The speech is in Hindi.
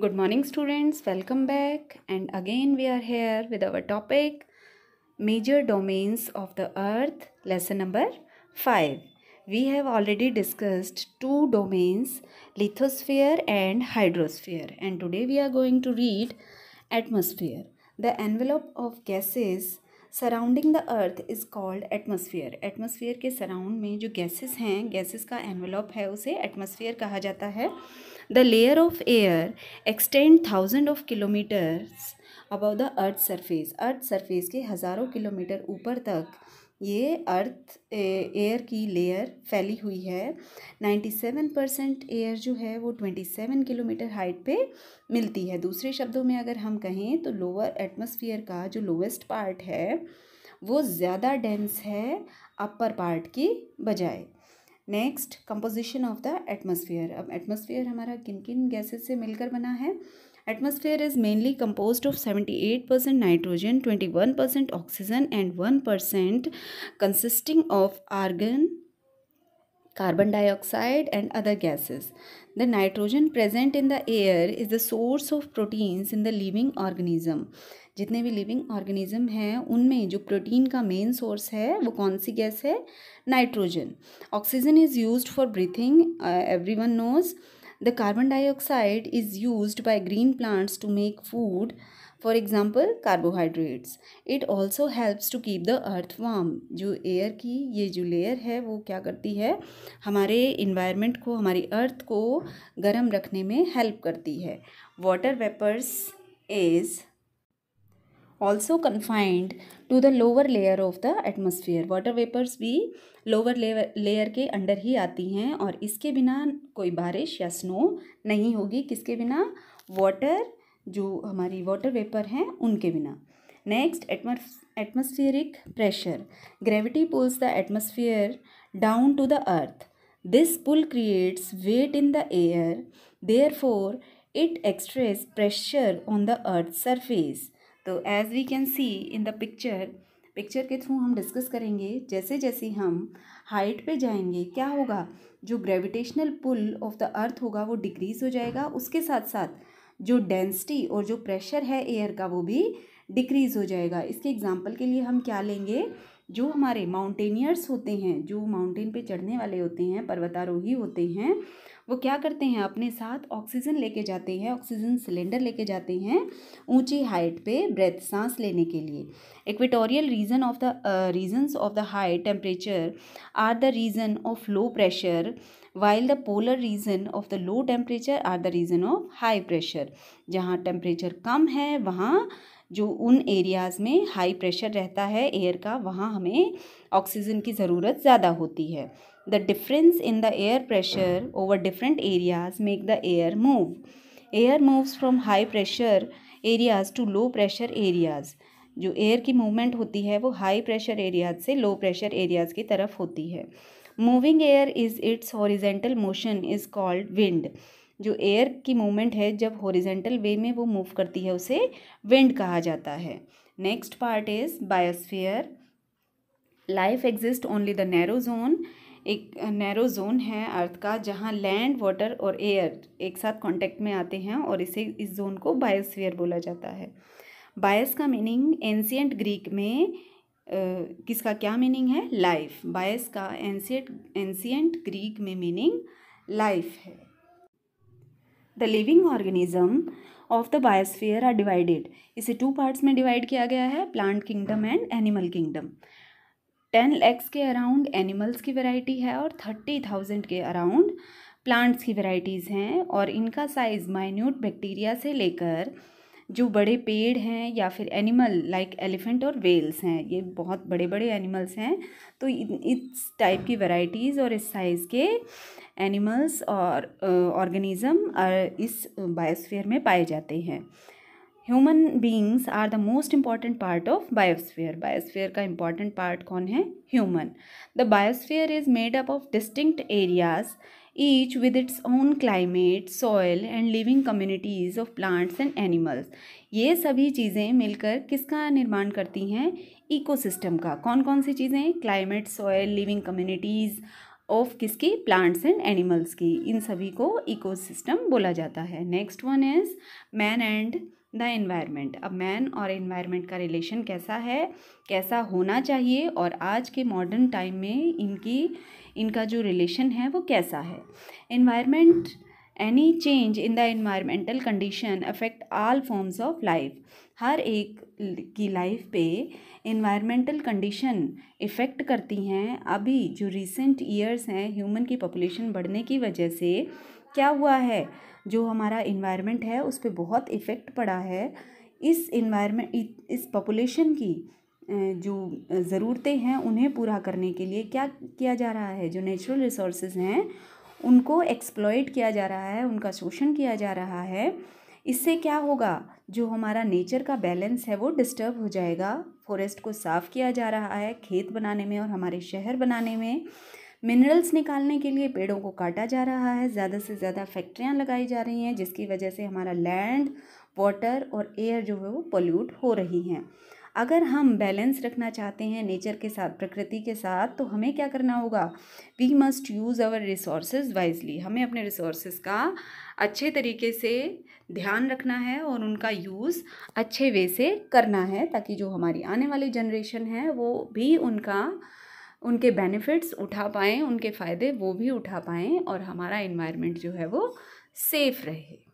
Good morning students welcome back and again we are here with our topic major domains of the earth lesson number five we have already discussed two domains lithosphere and hydrosphere and today we are going to read atmosphere the envelope of gases surrounding the earth is called atmosphere atmosphere के सराउंड में जो गैसेज हैं गैसेज का एनवलप है उसे एटमोसफियर कहा जाता है The layer of air extend thousands of kilometers above the earth surface. Earth surface के हज़ारों किलोमीटर ऊपर तक ये अर्थ एयर की लेयर फैली हुई है नाइन्टी सेवन परसेंट एयर जो है वो ट्वेंटी सेवन किलोमीटर हाइट पे मिलती है दूसरे शब्दों में अगर हम कहें तो लोअर एटमॉस्फेयर का जो लोवेस्ट पार्ट है वो ज़्यादा डेंस है अपर पार्ट की बजाय next composition of the atmosphere अब एटमोसफियर हमारा किन किन गैसेज से मिलकर बना है atmosphere is mainly compose of seventy eight percent nitrogen twenty one percent oxygen and one percent consisting of argon carbon dioxide and other gases the nitrogen present in the air is the source of proteins in the living organism जितने भी लिविंग ऑर्गेनिज्म हैं उनमें जो प्रोटीन का मेन सोर्स है वो कौन सी गैस है nitrogen oxygen is use for breathing everyone knows the carbon dioxide is use by green plants to make food for example carbohydrates it also helps to keep the earth warm जो एयर की ये जो लेयर है वो क्या करती है हमारे इन्वायरमेंट को हमारी अर्थ को गर्म रखने में हेल्प करती है water vapours is also confined to the lower layer of the atmosphere. Water vapors भी lower layer लेयर के अंडर ही आती हैं और इसके बिना कोई बारिश या स्नो नहीं होगी किसके बिना वाटर जो हमारी वाटर वेपर हैं उनके बिना next atmospheric pressure gravity pulls the atmosphere down to the earth this pull creates weight in the air therefore it exerts pressure on the earth surface तो as we can see in the picture picture के थ्रू हम डिस्कस करेंगे जैसे जैसे हम हाइट पे जाएंगे क्या होगा जो gravitational pull of the earth होगा वो डिक्रीज़ हो जाएगा उसके साथ साथ जो डेंसिटी और जो प्रेशर है एयर का वो भी डिक्रीज़ हो जाएगा इसके एग्जाम्पल के लिए हम क्या लेंगे जो हमारे माउंटेनियर्स होते हैं जो माउंटेन पे चढ़ने वाले होते हैं पर्वतारोही होते हैं वो क्या करते हैं अपने साथ ऑक्सीजन लेके जाते हैं ऑक्सीजन सिलेंडर लेके जाते हैं ऊंची हाइट पे ब्रेथ सांस लेने के लिए equatorial region of the regions of the high temperature are the region of low pressure while the polar region of the low temperature are the region of high pressure जहाँ टेम्परेचर कम है वहाँ जो उन एरियाज़ में हाई प्रेशर रहता है एयर का वहाँ हमें ऑक्सीजन की ज़रूरत ज़्यादा होती है the difference in the air pressure over different areas make the air move air moves from high pressure areas to low pressure areas जो एयर की मूवमेंट होती है वो हाई प्रेशर एरियाज से लो प्रेशर एरियाज की तरफ होती है moving air is its horizontal motion is called wind जो एयर की मूवमेंट है जब हॉरिजेंटल वे में वो मूव करती है उसे विंड कहा जाता है next part is biosphere life exist only the narrow zone एक नैरो जोन है अर्थ का जहाँ लैंड वाटर और एयर एक साथ कांटेक्ट में आते हैं और इसे इस जोन को बायोस्फीयर बोला जाता है बायस का मीनिंग एंशियंट ग्रीक में Uh, किसका क्या मीनिंग है लाइफ बायस का एंशियट एंशियंट ग्रीक में मीनिंग लाइफ है the living organism of the biosphere are divided इसे टू पार्ट्स में डिवाइड किया गया है plant kingdom and animal kingdom ten lakhs के अराउंड एनिमल्स की वेराइटी है और थर्टी थाउजेंड के अराउंड प्लांट्स की वेराइटीज़ हैं और इनका साइज़ माइन्यूट बैक्टीरिया से लेकर जो बड़े पेड़ हैं या फिर एनिमल लाइक एलिफेंट और वेल्स हैं ये बहुत बड़े बड़े एनिमल्स हैं तो इस टाइप की वैरायटीज़ और इस साइज़ के एनिमल्स और ऑर्गेनिज़म इस बायोस्फीयर में पाए जाते हैं human beings are the most important part of biosphere biosphere का इम्पॉर्टेंट पार्ट कौन है human the biosphere is made up of distinct areas each with its own climate, soil and living communities of plants and animals. ये सभी चीज़ें मिलकर किसका निर्माण करती हैं सिस्टम का कौन कौन सी चीज़ें climate soil living communities of किसकी प्लांट्स एंड एनिमल्स की इन सभी को इकोसिस्टम बोला जाता है next one is man and the environment अब मैन और एनवायरनमेंट का रिलेशन कैसा है कैसा होना चाहिए और आज के मॉडर्न टाइम में इनकी इनका जो रिलेशन है वो कैसा है environment any change in the environmental condition affect all forms of life हर एक की लाइफ पे इन्वायरमेंटल कंडीशन इफ़ेक्ट करती हैं अभी जो रिसेंट ईयर्स हैं ह्यूमन की पॉपुलेशन बढ़ने की वजह से क्या हुआ है जो हमारा इन्वायरमेंट है उस पर बहुत इफ़ेक्ट पड़ा है इस इन्वायरमेंट इस पॉपुलेशन की जो ज़रूरतें हैं उन्हें पूरा करने के लिए क्या किया जा रहा है जो नेचुरल रिसोर्स हैं उनको एक्सप्लॉयट किया जा रहा है उनका शोषण किया जा रहा है इससे क्या होगा जो हमारा नेचर का बैलेंस है वो डिस्टर्ब हो जाएगा फॉरेस्ट को साफ़ किया जा रहा है खेत बनाने में और हमारे शहर बनाने में मिनरल्स निकालने के लिए पेड़ों को काटा जा रहा है ज़्यादा से ज़्यादा फैक्ट्रियाँ लगाई जा रही हैं जिसकी वजह से हमारा लैंड वाटर और एयर जो है वो पोल्यूट हो रही हैं अगर हम बैलेंस रखना चाहते हैं नेचर के साथ प्रकृति के साथ तो हमें क्या करना होगा we must use our resources wisely हमें अपने रिसोर्सेज का अच्छे तरीके से ध्यान रखना है और उनका यूज़ अच्छे वे से करना है ताकि जो हमारी आने वाली जनरेशन है वो भी उनका उनके बेनिफिट्स उठा पाएँ उनके फ़ायदे वो भी उठा पाएँ और हमारा इन्वायरमेंट जो है वो सेफ़ रहे